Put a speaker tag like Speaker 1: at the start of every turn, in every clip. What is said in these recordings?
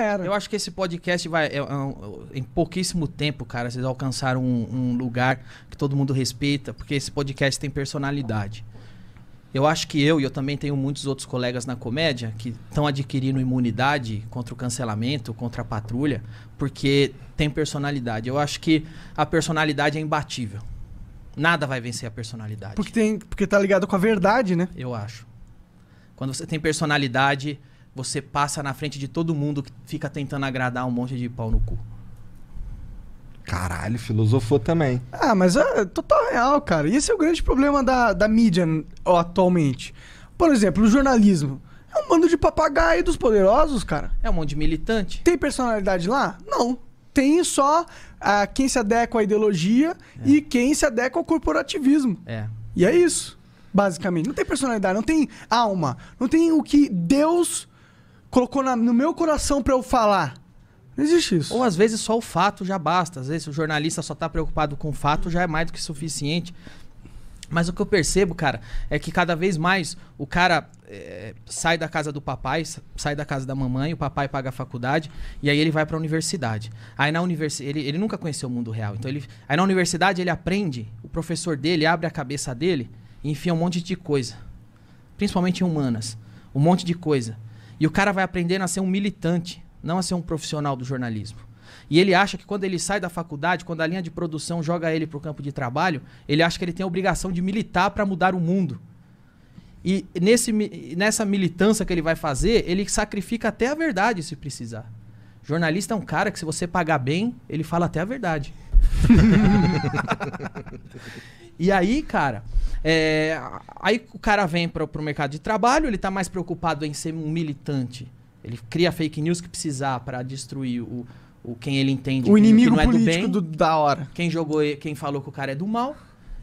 Speaker 1: Era. Eu acho que esse podcast vai. É, é, em pouquíssimo tempo, cara, vocês alcançaram um, um, lugar que todo mundo respeita, porque esse podcast tem personalidade. Eu acho que eu, e eu também tenho muitos outros colegas na comédia, que estão adquirindo imunidade contra o cancelamento, contra a patrulha, porque tem personalidade. Eu acho que a personalidade é imbatível. Nada vai vencer a personalidade.
Speaker 2: Porque, tem, porque tá ligado com a verdade, né? Eu
Speaker 1: acho. Quando você tem personalidade você passa na frente de todo mundo que fica tentando agradar um monte de pau no cu.
Speaker 2: Caralho, filosofou também. Ah, mas é total real, cara. E esse é o grande problema da, da mídia ó, atualmente. Por exemplo, o jornalismo. É um bando de papagaio dos poderosos, cara. É um monte de militante. Tem personalidade lá? Não. Tem só ah, quem se adequa à ideologia é. e quem se adequa ao corporativismo. É. E é isso, basicamente. Não tem personalidade, não tem alma. Não tem o que Deus colocou na, no meu coração para eu
Speaker 1: falar. Não existe isso. Ou às vezes só o fato já basta. Às vezes o jornalista só tá preocupado com o fato já é mais do que suficiente. Mas o que eu percebo, cara, é que cada vez mais o cara é, sai da casa do papai, sai da casa da mamãe, o papai paga a faculdade e aí ele vai para a universidade. Aí na universidade, ele, ele nunca conheceu o mundo real. Então ele, aí na universidade ele aprende, o professor dele abre a cabeça dele e enfia um monte de coisa, principalmente em humanas, um monte de coisa. E o cara vai aprendendo a ser um militante, não a ser um profissional do jornalismo. E ele acha que quando ele sai da faculdade, quando a linha de produção joga ele para o campo de trabalho, ele acha que ele tem a obrigação de militar para mudar o mundo. E nesse, nessa militância que ele vai fazer, ele sacrifica até a verdade se precisar. Jornalista é um cara que, se você pagar bem, ele fala até a verdade. e aí, cara, é, aí o cara vem para o mercado de trabalho, ele está mais preocupado em ser um militante. Ele cria fake news que precisar para destruir o, o quem ele entende. O inimigo que não é do bem, do, da hora. Quem jogou, quem falou que o cara é do mal.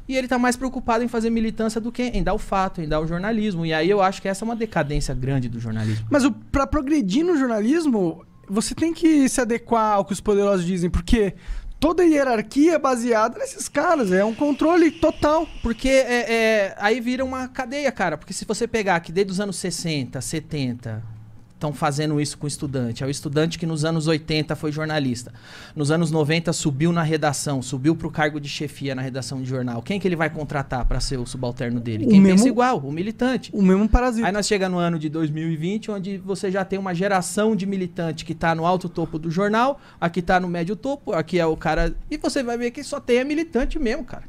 Speaker 1: E ele está mais preocupado em fazer militância do que em dar o fato, em dar o jornalismo. E aí eu acho que essa é uma decadência grande do jornalismo.
Speaker 2: Mas para progredir no jornalismo, você tem que se adequar ao que os poderosos dizem, porque toda a hierarquia é baseada
Speaker 1: nesses caras. É um controle total. Porque é, é, aí vira uma cadeia, cara. Porque se você pegar aqui desde os anos 60, 70, estão fazendo isso com o estudante. É o estudante que nos anos 80 foi jornalista. Nos anos 90 subiu na redação, subiu para o cargo de chefia na redação de jornal. Quem que ele vai contratar para ser o subalterno dele? O Quem mesmo, pensa igual, o militante. O mesmo parasita. Aí nós chega no ano de 2020, onde você já tem uma geração de militante que está no alto topo do jornal, aqui está no médio topo, aqui é o cara... E você vai ver que só tem a militante mesmo, cara.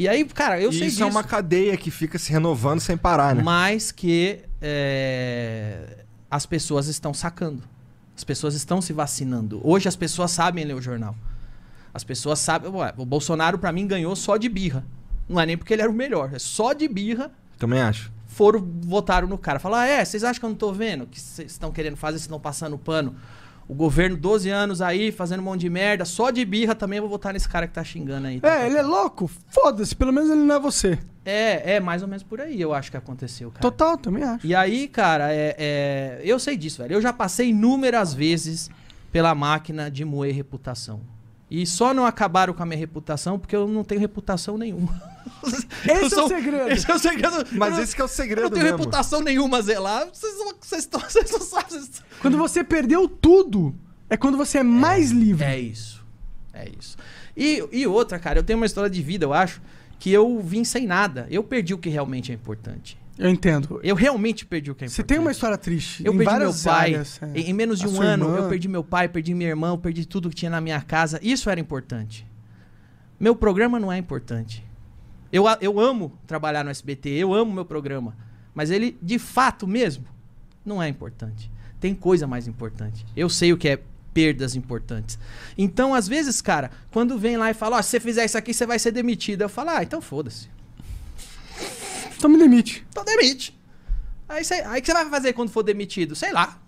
Speaker 1: E aí, cara, eu e sei isso disso. é uma cadeia que
Speaker 2: fica se renovando
Speaker 1: sem parar, né? Mas que é, as pessoas estão sacando. As pessoas estão se vacinando. Hoje as pessoas sabem ler o jornal. As pessoas sabem. Ué, o Bolsonaro, para mim, ganhou só de birra. Não é nem porque ele era o melhor. É só de birra. Também acho. Foram, votaram no cara. Falaram, ah, é, vocês acham que eu não tô vendo? O que vocês estão querendo fazer, vocês estão passando pano o governo 12 anos aí, fazendo um monte de merda, só de birra também eu vou votar nesse cara que tá xingando aí.
Speaker 2: Tá é, ele é louco? Foda-se, pelo menos ele não é você.
Speaker 1: É, é mais ou menos por aí, eu acho que aconteceu, cara. Total, também acho. E aí, cara, é, é... eu sei disso, velho. Eu já passei inúmeras vezes pela máquina de moer reputação. E só não acabaram com a minha reputação porque eu não tenho reputação nenhuma. Esse sou, é o segredo. Esse é o segredo. Mas eu, esse que é o segredo Eu não tenho mesmo. reputação nenhuma, Zé lá. Vocês Vocês não sabem. Vocês... Quando você
Speaker 2: perdeu tudo, é quando você é, é mais
Speaker 1: livre. É isso. É isso. E, e outra, cara, eu tenho uma história de vida, eu acho, que eu vim sem nada. Eu perdi o que realmente é importante. Eu entendo. Eu realmente perdi o que é importante. Você tem uma história triste. Eu perdi meu pai. Áreas, é. Em menos de A um ano, irmã. eu perdi meu pai, perdi minha irmã, eu perdi tudo que tinha na minha casa. Isso era importante. Meu programa não é importante. Eu, eu amo trabalhar no SBT, eu amo meu programa. Mas ele, de fato mesmo, não é importante. Tem coisa mais importante. Eu sei o que é perdas importantes. Então, às vezes, cara, quando vem lá e fala, ó, oh, se você fizer isso aqui, você vai ser demitido. Eu falo, ah, então foda-se. Então me demite. Então demite. Aí você aí que você vai fazer quando for demitido? Sei lá.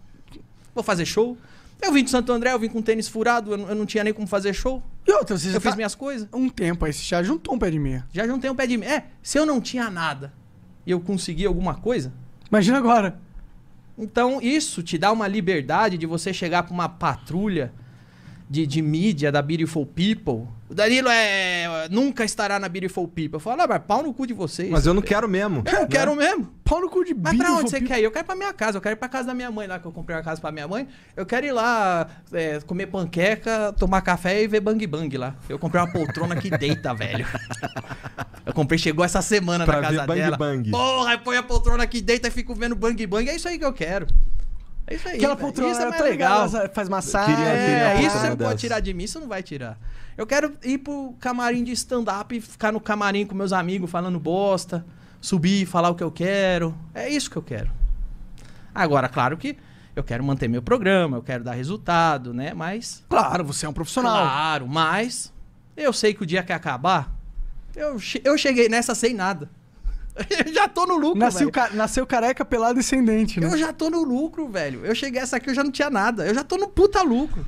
Speaker 1: Vou fazer show. Eu vim de Santo André, eu vim com tênis furado, eu, eu não tinha nem como fazer show. E outra, você já eu tá fiz minhas coisas. Um tempo aí, você já juntou um pé de meia. Já juntei um pé de meia. É, se eu não tinha nada e eu consegui alguma coisa. Imagina agora. Então, isso te dá uma liberdade de você chegar para uma patrulha de, de mídia da Beautiful People. O Danilo é, nunca estará na Beautiful People. Eu falo, ah, mas pau no cu de vocês. Mas eu não quero mesmo. Eu não né? quero mesmo. Pau no cu de Mas pra onde você people. quer ir? Eu quero ir pra minha casa. Eu quero ir pra casa da minha mãe lá, que eu comprei uma casa pra minha mãe. Eu quero ir lá é, comer panqueca, tomar café e ver bang bang lá. Eu comprei uma poltrona que deita, velho comprei, chegou essa semana pra na casa bang dela. Bang. Porra, põe a poltrona aqui, deita e fico vendo bang bang. É isso aí que eu quero. É isso aí. Aquela poltrona isso é mais legal. legal. Faz massagem. Queria, é, isso você não pode tirar de mim, isso não vai tirar. Eu quero ir pro camarim de stand-up e ficar no camarim com meus amigos falando bosta, subir, falar o que eu quero. É isso que eu quero. Agora, claro que eu quero manter meu programa, eu quero dar resultado, né? Mas. Claro, você é um profissional. Claro, mas eu sei que o dia que acabar, eu, eu cheguei nessa sem nada. Eu já tô no lucro, Nasceu, velho. Ca... Nasceu careca, pelado e sem dente, né? Eu já tô no lucro, velho. Eu cheguei essa aqui, eu já não tinha
Speaker 2: nada. Eu já tô no puta lucro.